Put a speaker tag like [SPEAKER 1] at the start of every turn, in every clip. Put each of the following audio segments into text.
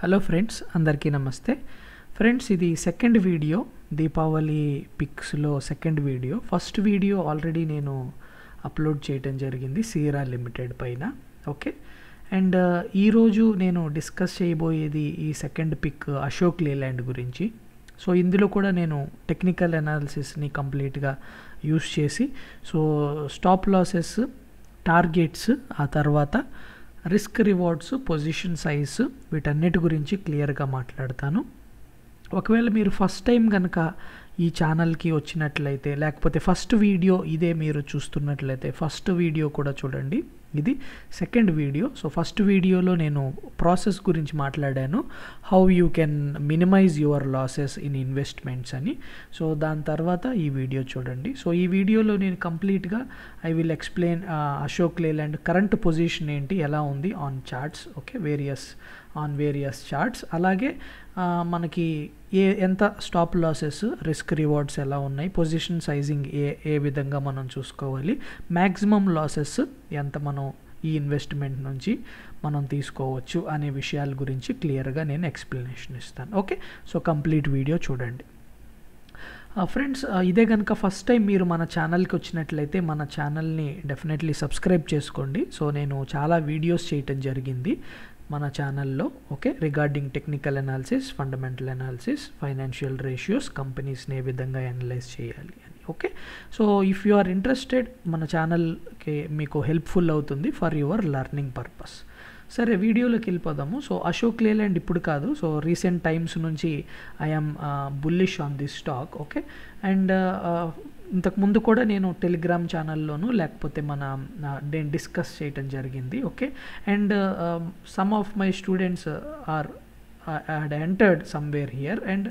[SPEAKER 1] Hello friends అందరికీ నమస్తే friends ఇది సెకండ్ వీడియో దీపావళి పిక్స్లో second video first video already నేను అప్లోడ్ చేయడం జరిగింది సీరా లిమిటెడ్ పైన ఓకే అండ్ ఈరోజు నేను డిస్కస్ చేయబోయేది ఈ సెకండ్ పిక్ అశోక్ లేలాండ్ గురించి సో ఇందులో కూడా నేను టెక్నికల్ అనాలిసిస్ని కంప్లీట్గా యూస్ చేసి సో స్టాప్ లాసెస్ టార్గెట్స్ ఆ తర్వాత రిస్క్ రివార్డ్స్ పొజిషన్ సైజ్ వీటన్నిటి గురించి క్లియర్గా మాట్లాడతాను ఒకవేళ మీరు ఫస్ట్ టైం కనుక ఈ ఛానల్కి వచ్చినట్లయితే లేకపోతే ఫస్ట్ వీడియో ఇదే మీరు చూస్తున్నట్లయితే ఫస్ట్ వీడియో కూడా చూడండి ఇది సెకండ్ వీడియో సో ఫస్ట్ వీడియోలో నేను ప్రాసెస్ గురించి మాట్లాడాను how you can minimise your losses in investments అని సో దాని తర్వాత ఈ వీడియో చూడండి సో ఈ వీడియోలో నేను కంప్లీట్గా I will explain Ashok Leyland current position ఏంటి ఎలా ఉంది on charts okay various on various charts అలాగే మనకి ఏ ఎంత స్టాప్ లాసెస్ రిస్క్ రివార్డ్స్ ఎలా ఉన్నాయి పొజిషన్ సైజింగ్ ఏ ఏ విధంగా మనం చూసుకోవాలి మ్యాక్సిమం లాసెస్ ఎంత మనం ఈ ఇన్వెస్ట్మెంట్ నుంచి మనం తీసుకోవచ్చు అనే విషయాల గురించి క్లియర్గా నేను ఎక్స్ప్లెనేషన్ ఇస్తాను ఓకే సో కంప్లీట్ వీడియో చూడండి ఫ్రెండ్స్ ఇదే కనుక ఫస్ట్ టైం మీరు మన ఛానల్కి వచ్చినట్లయితే మన ఛానల్ని డెఫినెట్లీ సబ్స్క్రైబ్ చేసుకోండి సో నేను చాలా వీడియోస్ చేయటం జరిగింది మన ఛానల్లో okay regarding technical analysis fundamental analysis financial ratios కంపెనీస్ని ఏ విధంగా అనలైజ్ చేయాలి అని okay so if you are interested మన ఛానల్కి మీకు హెల్ప్ఫుల్ అవుతుంది ఫర్ యువర్ లర్నింగ్ పర్పస్ సరే వీడియోలోకి వెళ్ళిపోదాము సో అశోక్ లేలాండ్ ఇప్పుడు కాదు సో రీసెంట్ టైమ్స్ నుంచి I'm bullish on this stock okay and ఇంతకుముందు కూడా నేను టెలిగ్రామ్ ఛానల్లోనూ లేకపోతే మన నేను డిస్కస్ చేయటం జరిగింది okay and some of my students are had entered somewhere here and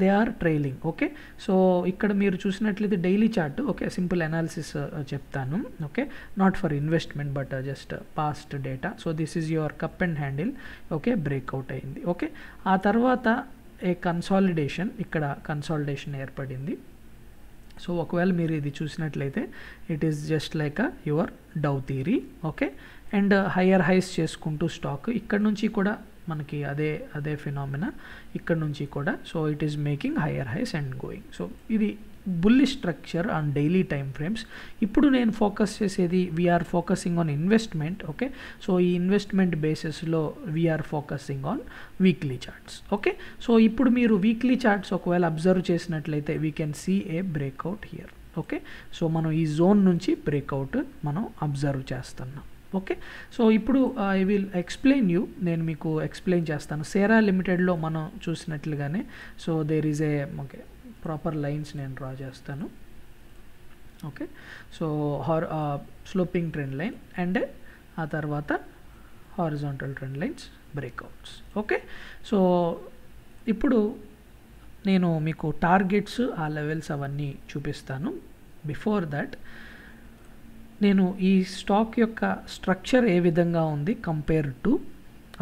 [SPEAKER 1] they are trailing okay so ఇక్కడ మీరు చూసినట్లయితే daily chart okay simple analysis uh, చెప్తాను okay not for investment but just past data so this is your cup and handle okay breakout అయింది okay ఆ తర్వాత ఏ consolidation ఇక్కడ consolidation ఏర్పడింది సో ఒకవేళ మీరు ఇది చూసినట్లయితే it is just like a your Dow theory okay and higher highs చేసుకుంటూ స్టాక్ ఇక్కడ నుంచి కూడా మనకి అదే అదే ఫినామినా ఇక్కడ నుంచి కూడా so it is making higher highs and going so ఇది bullish structure on daily time frames ఇప్పుడు నేను ఫోకస్ చేసేది we are focusing on investment okay so ఈ ఇన్వెస్ట్మెంట్ బేసిస్లో we are focusing on weekly charts okay so ఇప్పుడు మీరు వీక్లీ చార్ట్స్ ఒకవేళ observe చేసినట్లయితే we can see a breakout here okay so మనం ఈ జోన్ నుంచి బ్రేక్అవుట్ మనం అబ్జర్వ్ చేస్తున్నాం ఓకే సో ఇప్పుడు ఐ విల్ ఎక్స్ప్లెయిన్ యూ నేను మీకు ఎక్స్ప్లెయిన్ చేస్తాను సేరా లిమిటెడ్లో మనం చూసినట్లుగానే so there is a okay proper lines నేను డ్రా చేస్తాను ఓకే సో హార్ స్లోపింగ్ ట్రెండ్ లైన్ అండ్ ఆ తర్వాత horizontal trend lines breakouts okay so ఇప్పుడు నేను మీకు టార్గెట్స్ ఆ లెవెల్స్ అవన్నీ చూపిస్తాను బిఫోర్ దట్ నేను ఈ స్టాక్ యొక్క స్ట్రక్చర్ ఏ విధంగా ఉంది compared to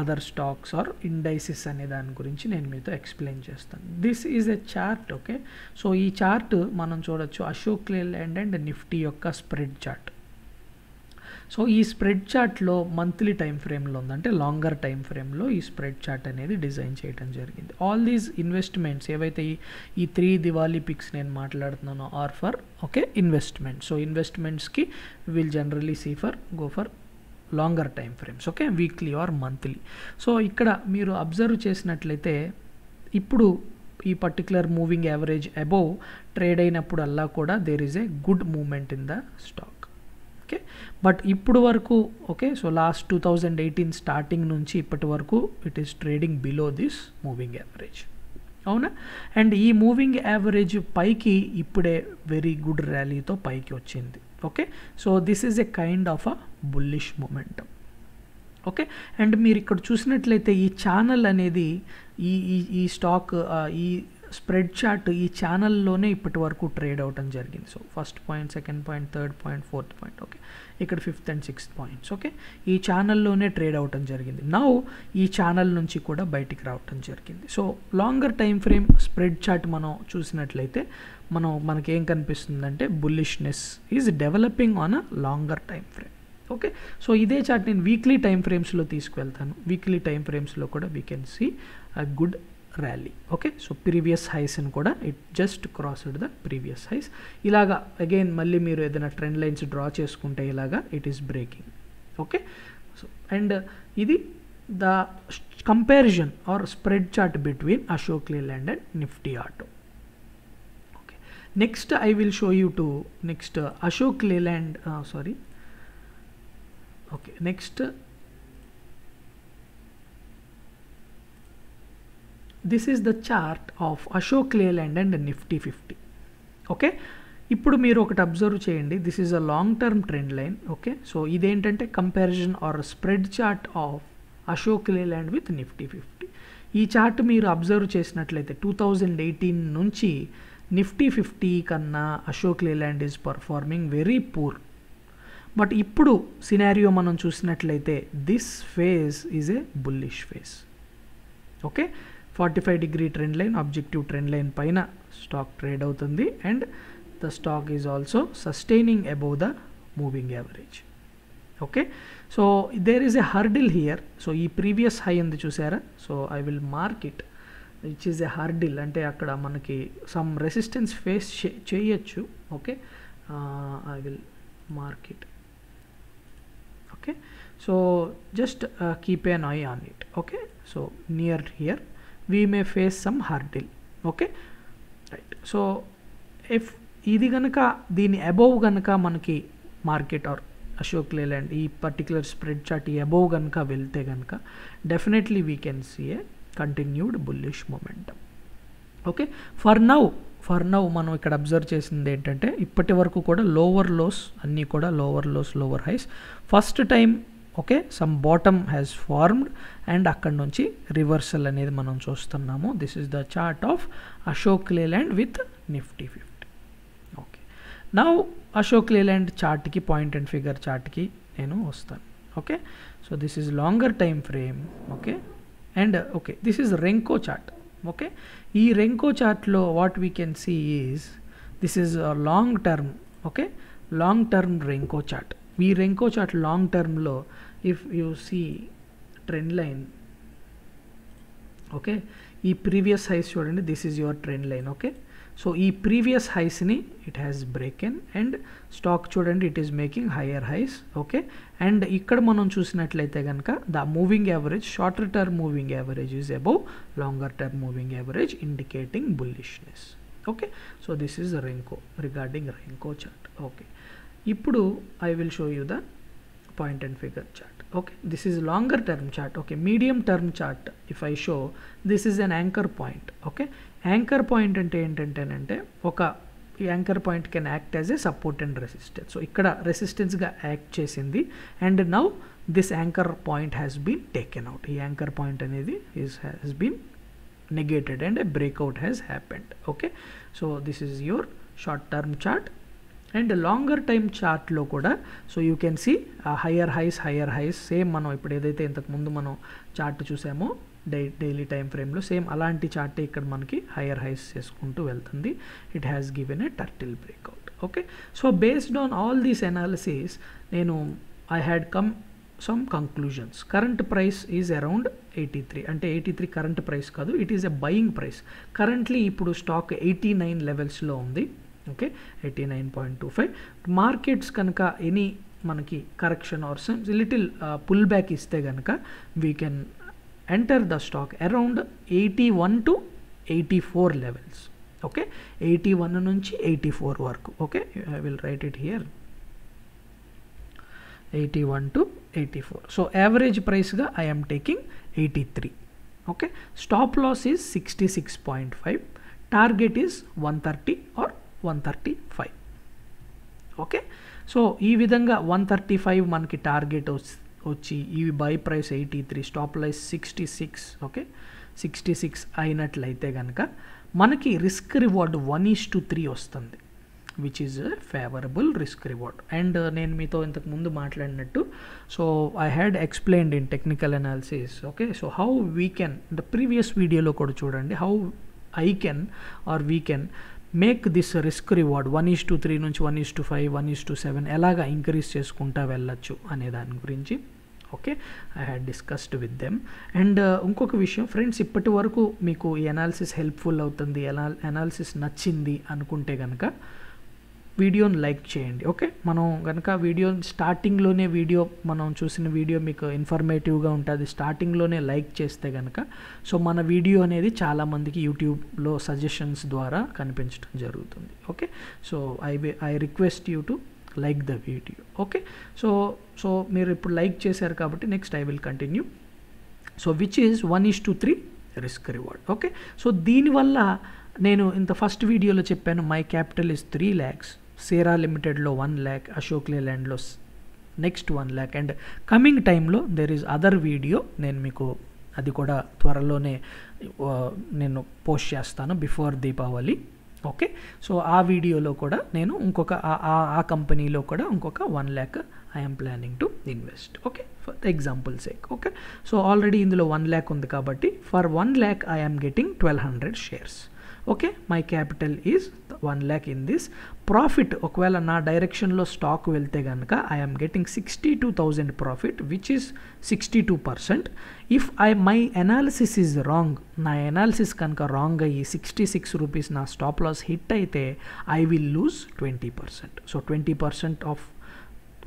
[SPEAKER 1] other stocks or indices అనే దాని గురించి నేను మీతో ఎక్స్ప్లెయిన్ చేస్తాను this is a chart okay so ఈ చార్ట్ మనం చూడొచ్చు అశోక్ ల్యాండ్ అండ్ నిఫ్టీ యొక్క స్ప్రెడ్ చార్ట్ సో ఈ స్ప్రెడ్ చార్ట్లో మంత్లీ టైం ఫ్రేమ్లో ఉందంటే లాంగర్ టైం ఫ్రేమ్లో ఈ స్ప్రెడ్ చార్ట్ అనేది డిజైన్ చేయడం జరిగింది ఆల్ దీస్ ఇన్వెస్ట్మెంట్స్ ఏవైతే ఈ ఈ త్రీ దివాలి పిక్స్ నేను మాట్లాడుతున్నానో are for okay investment so ఇన్వెస్ట్మెంట్స్కి will generally see for go for longer time frames okay weekly or monthly so ఇక్కడ మీరు అబ్జర్వ్ చేసినట్లయితే ఇప్పుడు ఈ particular moving average above trade అయినప్పుడల్లా కూడా there is a good moment in the stock okay but ఇప్పుడు వరకు okay so last two thousand eighteen starting నుంచి ఇప్పటి వరకు it is trading below this moving average అవునా అండ్ ఈ మూవింగ్ యావరేజ్ పైకి ఇప్పుడే వెరీ గుడ్ ర్యాలీతో పైకి వచ్చింది okay so this is a kind of a bullish moment okay and మీరు ఇక్కడ చూసినట్లయితే ఈ ఛానల్ అనేది ఈ ఈ స్టాక్ ఈ స్ప్రెడ్ చార్ట్ ఈ ఛానల్లోనే ఇప్పటి వరకు ట్రేడ్ అవటం జరిగింది so first point second point third point fourth point okay ఇక్కడ fifth and sixth points okay ఈ ఛానల్లోనే ట్రేడ్ అవటం జరిగింది నా ఈ ఛానల్ నుంచి కూడా బయటికి రావటం జరిగింది so longer time frame spread chart మనం చూసినట్లయితే మనం మనకేం కనిపిస్తుందంటే bullishness is developing on a longer time frame okay so ఇదే చార్ట్ నేను వీక్లీ టైం ఫ్రేమ్స్లో తీసుకువెళ్తాను వీక్లీ టైం ఫ్రేమ్స్లో కూడా we can see a good rally okay so previous highs అని కూడా it just crossed the previous highs ఇలాగా again మళ్ళీ మీరు ఏదైనా ట్రెండ్ లైన్స్ డ్రా చేసుకుంటే ఇలాగా it is breaking okay so and ఇది the comparison or spread chart between Ashok Leyland and Nifty auto okay next I will show you to next Ashok Leyland sorry okay next this is the chart of Ashok Leyland and Nifty fifty okay ఇప్పుడు మీరు ఒకటి observe చేయండి this is a long term trend line okay so ఇదేంటంటే comparison or spread chart of Ashok Leyland with Nifty fifty ఈ చార్ట్ మీరు observe చేసినట్లయితే two thousand eighteen నుంచి నిఫ్టీ ఫిఫ్టీ కన్నా Ashok Leyland is performing very poor but ఇప్పుడు సినారియో మనం చూసినట్లయితే this phase is a bullish phase okay forty five degree trend line objective trend line పైన స్టాక్ ట్రేడ్ అవుతుంది and the stock is also sustaining above the moving average okay so there is a hurdle here so ఈ previous high ఉంది చూసారా so I will mark it which is a hurdle అంటే అక్కడ మనకి some resistance face చేయొచ్చు okay I will mark it okay so just keep an eye on it okay so near here we may face some hurdle okay right so if ఇది కనుక దీని above కనుక మనకి market or Ashok Leyland ఈ particular spread chart ఈ above కనుక వెళ్తే కనుక definitely we can see a continued bullish momentum okay for now for now మనం ఇక్కడ అబ్జర్వ్ చేసింది ఏంటంటే ఇప్పటి వరకు కూడా లోవర్ లోస్ అన్నీ కూడా lower lows lower highs first time okay some bottom has formed and అక్కడ నుంచి రివర్సల్ అనేది మనం చూస్తున్నాము this is the chart of Ashok Leyland with Nifty fifty okay నా అశోక్ లేలాండ్ చార్ట్కి పాయింట్ అండ్ ఫిగర్ చార్ట్కి నేను వస్తాను okay so this is longer time frame okay and okay this is renko chart okay ఈ రెంకో చార్ట్లో what we can see is this is long term okay long term renko chart ఈ renko chart long టర్మ్లో if you see trend line okay e previous highs chodani this is your trend line okay so e previous highs ni it has broken and stock chodani it is making higher highs okay and ikkada manam chusinatlayite ganaka the moving average shorter term moving average is above longer term moving average indicating bullishness okay so this is the renko regarding renko chart okay ippudu i will show you the point and figure chart okay this is longer term chart okay medium term chart if i show this is an anchor point okay anchor point అంటే ఏంటంటేనంటే ఒక ఈ anchor point can act as a support and resistance so ఇక్కడ రెసిస్టెన్స్గా act చేసింది and now this anchor point has been taken out ఈ anchor point అనేది is has been negated and a breakout has happened okay so this is your short term chart and longer time చార్ట్లో కూడా so you can see higher highs higher highs same మనం ఇప్పుడు ఏదైతే ఇంతకుముందు మనం chart చూసామో డై డైలీ టైం ఫ్రేమ్లో సేమ్ అలాంటి చార్టే ఇక్కడ మనకి హయ్యర్ హైస్ చేసుకుంటూ వెళ్తుంది it has given a turtle breakout okay so based on all these analysis నేను I had come some conclusions current price is around eighty three అంటే ఎయిటీ త్రీ కరెంట్ ప్రైస్ కాదు it is a buying price currently ఇప్పుడు stock eighty nine లెవెల్స్లో ఉంది okay eighty nine market कनी मन की करे और लिटिल पुल बैक इस्ते की can enter the stock around eighty one to eighty four level okay eighty one नीचे eighty four work okay right it here eighty one to eighty four so average price I'm taking eighty three okay stop loss six point five target is one thirty और one thirty five okay so ఈ విధంగా one thirty five మనకి target వచ్చి ఈ buy price eighty three stop loss sixty six okay sixty six అయినట్లయితే కనుక మనకి risk reward one is to three వస్తుంది which is favourable risk reward and నేను మీతో ఇంతకు ముందు మాట్లాడినట్టు so I had explained in technical analysis okay so how we can the previous వీడియోలో కూడా చూడండి how I can or we can make this risk reward one is to three నుంచి one is to five one is to seven ఎలాగ increase చేసుకుంటా వెళ్ళచ్చు అనే దాని గురించి okay I had discussed with them and ఇంకొక విషయం ఫ్రెండ్స్ ఇప్పటి వరకు మీకు ఈ అనాలిసిస్ హెల్ప్ఫుల్ అవుతుంది ఎలా అనాలిసిస్ నచ్చింది అనుకుంటే కనుక వీడియోని లైక్ చేయండి ఓకే మనం కనుక వీడియో స్టార్టింగ్లోనే వీడియో మనం చూసిన వీడియో మీకు ఇన్ఫర్మేటివ్గా ఉంటుంది స్టార్టింగ్లోనే లైక్ చేస్తే కనుక సో మన వీడియో అనేది చాలామందికి యూట్యూబ్లో సజెషన్స్ ద్వారా కనిపించడం జరుగుతుంది okay so I I request you to like the video okay so so మీరు ఇప్పుడు లైక్ చేశారు కాబట్టి next I will continue so which is one is to three risk reward okay so దీనివల్ల నేను ఇంత ఫస్ట్ వీడియోలో చెప్పాను my capital is three lakhs సేరా లిమిటెడ్లో వన్ ల్యాక్ అశోక్ లేల్యాండ్లో next one lakh and coming టైంలో దెర్ ఈజ్ అదర్ వీడియో నేను మీకు అది కూడా త్వరలోనే నేను పోస్ట్ చేస్తాను బిఫోర్ దీపావళి ఓకే సో ఆ వీడియోలో కూడా నేను ఇంకొక ఆ కంపెనీలో కూడా ఇంకొక one lakh I'm planning to invest okay for example sake okay so already ఇందులో వన్ ల్యాక్ ఉంది కాబట్టి for one lakh I'm getting twelve hundred shares okay my capital is one lakh in this profit ఒకవేళ నా డైరెక్షన్లో స్టాక్ వెళ్తే కనుక I'm getting sixty two thousand profit which is sixty two percent if I my analysis is wrong నా analysis కనుక wrong అయ్యి sixty six rupees నా stop loss hit అయితే I will lose twenty percent so twenty percent of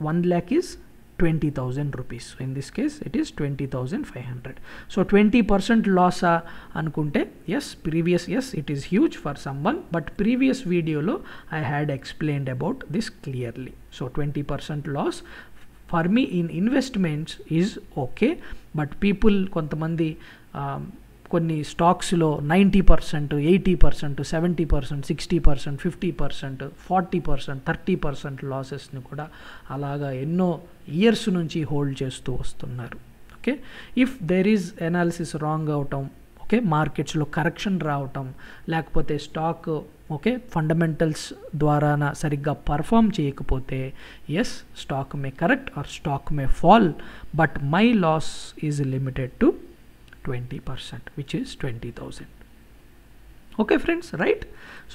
[SPEAKER 1] one lakh is 20,000 rupees. So in this case, it is 20,500. So 20% loss anukunte, yes, previous, yes, it is huge for someone, but previous video lo I had explained about this clearly. So 20% loss for me in investments is okay, but people, kontamandi, um, కొన్ని స్టాక్స్లో ninety percent eighty percent seventy percent sixty percent fifty percent forty percent thirty percent లాసెస్ని కూడా అలాగా ఎన్నో years నుంచి hold చేస్తూ వస్తున్నారు okay if there is analysis wrong అవటం ఓకే మార్కెట్స్లో కరెక్షన్ రావటం లేకపోతే స్టాక్ ఓకే ఫండమెంటల్స్ ద్వారా సరిగ్గా పర్ఫామ్ చేయకపోతే ఎస్ stock may correct or stock may fall but my loss is limited to 20% which is 20000 okay friends right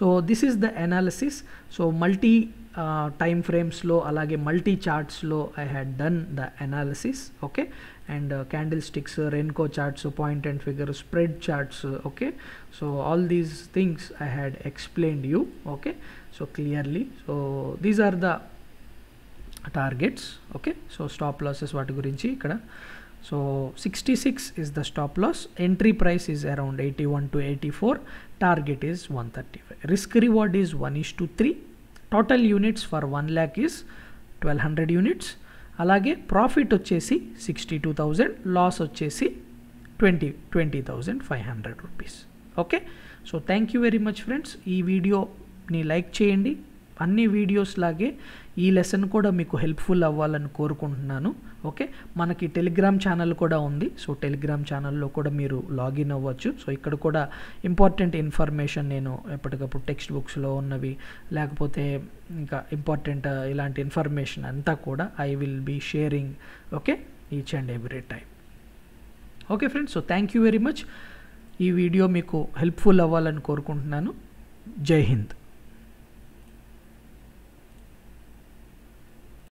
[SPEAKER 1] so this is the analysis so multi uh, time frames lo alage multi charts low. i had done the analysis okay and uh, candlesticks uh, renko charts uh, point and figure spread charts uh, okay so all these things i had explained you okay so clearly so these are the targets okay so stop losses what gurinchi ikkada so 66 is the stop loss. Entry price is around 81 to 84. Target is 135. Risk reward is 1 ish to 3. Total units for 1 lakh is 1200 units. Alage profit ochesi 62,000. Loss ochesi 20,500 20, rupees. Okay. So thank you very much friends. E video ni like chayendi. Anni videos lage. ఈ lesson కూడా మీకు helpful అవ్వాలని కోరుకుంటున్నాను okay మనకి Telegram channel కూడా ఉంది so Telegram ఛానల్లో కూడా మీరు లాగిన్ అవ్వచ్చు సో ఇక్కడ కూడా ఇంపార్టెంట్ ఇన్ఫర్మేషన్ నేను ఎప్పటికప్పుడు టెక్స్ట్ బుక్స్లో ఉన్నవి లేకపోతే ఇంకా ఇంపార్టెంట్ uh, ఇలాంటి ఇన్ఫర్మేషన్ అంతా కూడా I will be sharing okay each and every time okay friends so thank you very much ఈ వీడియో మీకు హెల్ప్ఫుల్ అవ్వాలని కోరుకుంటున్నాను జై హింద్